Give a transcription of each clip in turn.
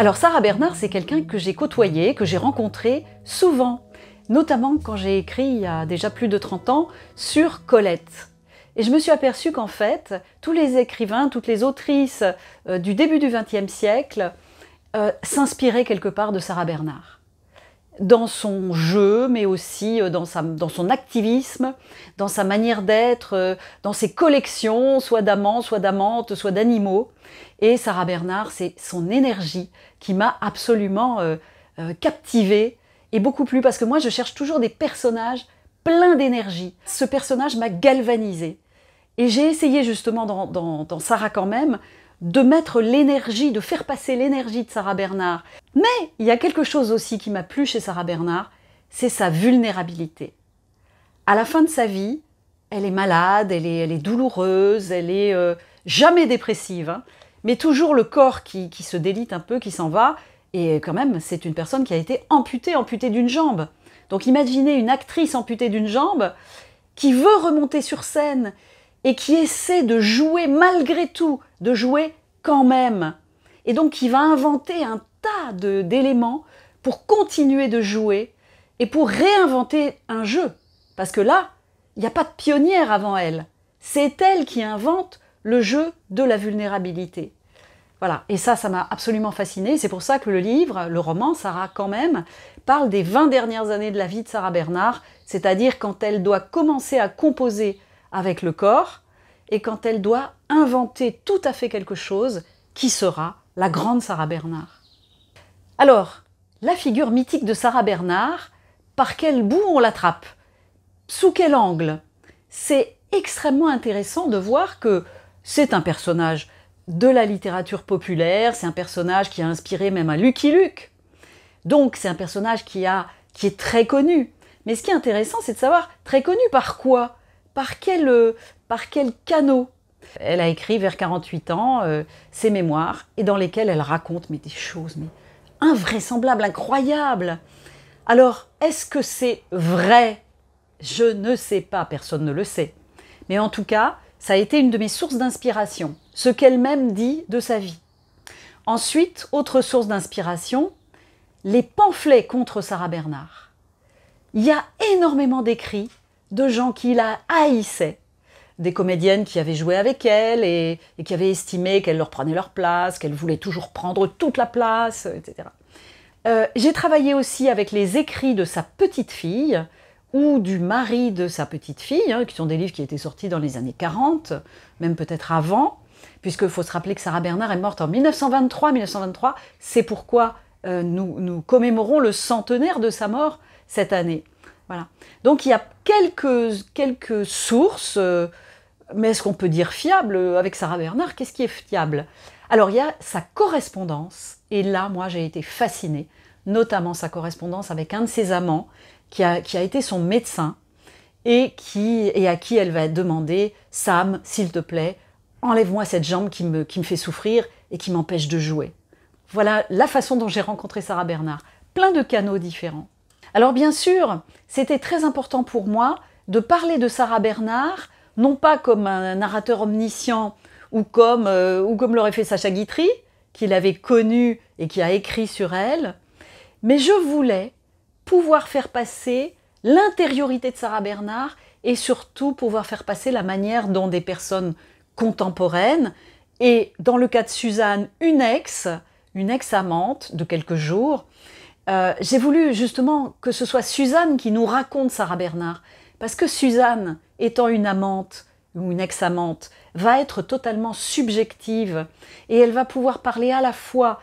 Alors Sarah Bernard, c'est quelqu'un que j'ai côtoyé, que j'ai rencontré souvent, notamment quand j'ai écrit il y a déjà plus de 30 ans sur Colette. Et je me suis aperçue qu'en fait, tous les écrivains, toutes les autrices euh, du début du XXe siècle euh, s'inspiraient quelque part de Sarah Bernard dans son jeu, mais aussi euh, dans, son activisme, dans sa manière d'être, euh, dans ses collections, soit d'amants, soit d'amantes, soit d'animaux. Et Sarah Bernard, c'est son énergie qui m'a absolument euh, captivée et beaucoup plus parce que moi je cherche toujours des personnages pleins d'énergie. Ce personnage m'a galvanisée. Et j'ai essayé justement dans Sarah quand même de mettre l'énergie, de faire passer l'énergie de Sarah Bernard. Mais il y a quelque chose aussi qui m'a plu chez Sarah Bernard, c'est sa vulnérabilité. À la fin de sa vie, elle est malade, elle est, douloureuse, elle est euh, jamais dépressive, hein. mais toujours le corps qui, qui se délite un peu, qui s'en va, et quand même, c'est une personne qui a été amputée, amputée d'une jambe. Donc imaginez une actrice amputée d'une jambe qui veut remonter sur scène et qui essaie de jouer malgré tout, de jouer quand même. Et donc qui va inventer un tas d'éléments pour continuer de jouer et pour réinventer un jeu. Parce que là, il n'y a pas de pionnière avant elle. C'est elle qui invente le jeu de la vulnérabilité. Voilà, et ça, ça m'a absolument fasciné. C'est pour ça que le livre, le roman, Sarah quand même, parle des 20 dernières années de la vie de Sarah Bernard, c'est-à-dire quand elle doit commencer à composer avec le corps et quand elle doit inventer tout à fait quelque chose qui sera la grande Sarah Bernard. Alors, la figure mythique de Sarah Bernard, par quel bout on l'attrape Sous quel angle C'est extrêmement intéressant de voir que c'est un personnage de la littérature populaire, c'est un personnage qui a inspiré même à Lucky Luke. Donc c'est un personnage qui, a, qui est très connu. Mais ce qui est intéressant, c'est de savoir très connu par quoi Par quel, euh, par quel canot elle a écrit vers 48 ans euh, ses mémoires et dans lesquelles elle raconte des choses mais invraisemblables, incroyables. Alors, est-ce que c'est vrai Je ne sais pas, personne ne le sait. Mais en tout cas, ça a été une de mes sources d'inspiration, ce qu'elle-même dit de sa vie. Ensuite, autre source d'inspiration, les pamphlets contre Sarah Bernard. Il y a énormément d'écrits de gens qui la haïssaient des comédiennes qui avaient joué avec elle et, qui avaient estimé qu'elle leur prenait leur place, qu'elle voulait toujours prendre toute la place, etc. Euh, j'ai travaillé aussi avec les écrits de sa petite fille ou du mari de sa petite fille, hein, qui sont des livres qui étaient sortis dans les années 40, même peut-être avant, puisqu'il faut se rappeler que Sarah Bernard est morte en 1923. 1923, c'est pourquoi euh, nous, commémorons le centenaire de sa mort cette année. Voilà. Donc il y a quelques, quelques sources, euh, mais est-ce qu'on peut dire fiable euh, avec Sarah Bernard Qu'est-ce qui est fiable Alors il y a sa correspondance, et là moi j'ai été fascinée, notamment sa correspondance avec un de ses amants qui a, été son médecin et, qui, et à qui elle va demander Sam, s'il te plaît, enlève-moi cette jambe qui me, qui me fait souffrir et qui m'empêche de jouer. Voilà la façon dont j'ai rencontré Sarah Bernard. Plein de canaux différents. Alors bien sûr, c'était très important pour moi de parler de Sarah Bernard non pas comme un narrateur omniscient ou comme, euh, ou comme l'aurait fait Sacha Guitry, qui l'avait connue et qui a écrit sur elle, mais je voulais pouvoir faire passer l'intériorité de Sarah Bernard et surtout pouvoir faire passer la manière dont des personnes contemporaines, et dans le cas de Suzanne, une ex, une ex-amante de quelques jours, euh, j'ai voulu justement que ce soit Suzanne qui nous raconte Sarah Bernard, parce que Suzanne, étant une amante ou une ex-amante, va être totalement subjective et elle va pouvoir parler à la fois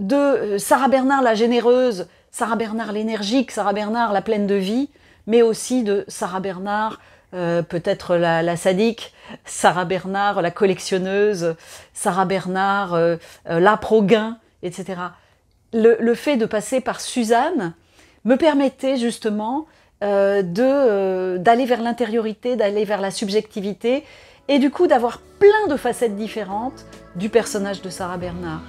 de euh, Sarah Bernard la généreuse, Sarah Bernard l'énergique, Sarah Bernard la pleine de vie, mais aussi de Sarah Bernard euh, peut-être la, sadique, Sarah Bernard la collectionneuse, Sarah Bernard euh, euh la etc. Le, le, fait de passer par Suzanne me permettait justement euh, de euh, d'aller vers l'intériorité, d'aller vers la subjectivité, et du coup d'avoir plein de facettes différentes du personnage de Sarah Bernard.